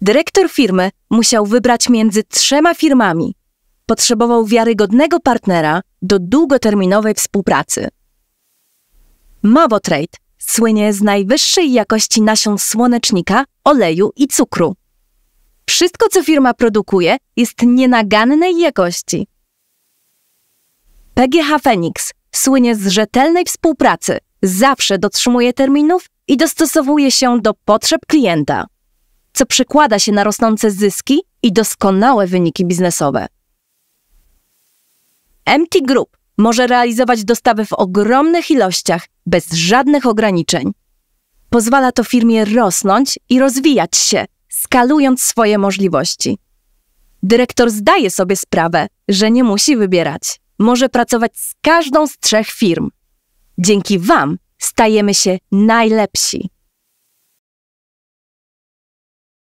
Dyrektor firmy musiał wybrać między trzema firmami. Potrzebował wiarygodnego partnera do długoterminowej współpracy. Mawotrade słynie z najwyższej jakości nasion słonecznika, oleju i cukru. Wszystko, co firma produkuje, jest nienagannej jakości. PGH Phoenix słynie z rzetelnej współpracy, zawsze dotrzymuje terminów i dostosowuje się do potrzeb klienta co przekłada się na rosnące zyski i doskonałe wyniki biznesowe. MT Group może realizować dostawy w ogromnych ilościach bez żadnych ograniczeń. Pozwala to firmie rosnąć i rozwijać się, skalując swoje możliwości. Dyrektor zdaje sobie sprawę, że nie musi wybierać. Może pracować z każdą z trzech firm. Dzięki Wam stajemy się najlepsi.